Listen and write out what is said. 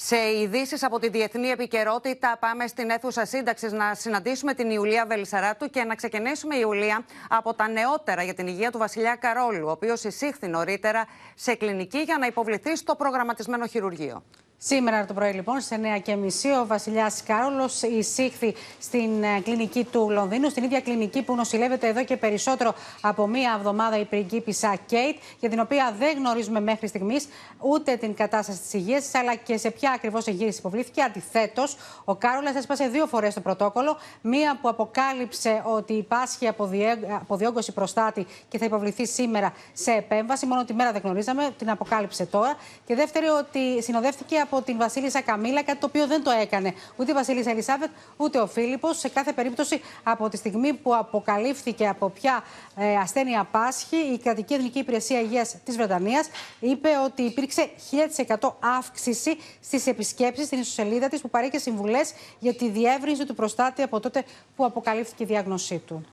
Σε ειδήσεις από τη διεθνή επικαιρότητα, πάμε στην αίθουσα σύνταξης να συναντήσουμε την Ιουλία Βελισσαράτου και να ξεκινήσουμε, Ιουλία, από τα νεότερα για την υγεία του Βασιλιά Καρόλου, ο οποίος εισήχθη νωρίτερα σε κλινική για να υποβληθεί στο προγραμματισμένο χειρουργείο. Σήμερα το πρωί, λοιπόν, στι 9.30 ο Βασιλιάς Κάρολος εισήχθη στην ε, κλινική του Λονδίνου, στην ίδια κλινική που νοσηλεύεται εδώ και περισσότερο από μία εβδομάδα η πριγκίπισσα Κέιτ, για την οποία δεν γνωρίζουμε μέχρι στιγμής ούτε την κατάσταση της υγείας της, αλλά και σε ποια ακριβώς εγχείρηση υποβλήθηκε. Αντιθέτως, ο Κάρολο έσπασε δύο φορές το πρωτόκολλο. Μία που αποκάλυψε ότι υπάρχει αποδιόγκωση προστάτη και θα υποβληθεί σήμερα σε επέμβαση. Μόνο τη μέρα δεν γνωρίζαμε, την αποκάλυψε τώρα. Και δεύτερη, ότι συνοδεύτηκε από την Βασίλισσα Καμίλα, κάτι το οποίο δεν το έκανε ούτε η Βασίλισσα Ελισάβετ ούτε ο Φίλιππος. Σε κάθε περίπτωση, από τη στιγμή που αποκαλύφθηκε από ποια ε, ασθένεια πάσχει, η Κρατική Εθνική Υπηρεσία Υγείας της Βρετανίας είπε ότι υπήρξε 1000% αύξηση στις επισκέψεις στην ιστοσελίδα της που παρέχει συμβουλές για τη διεύρυνση του προστάτη από τότε που αποκαλύφθηκε η διάγνωσή του.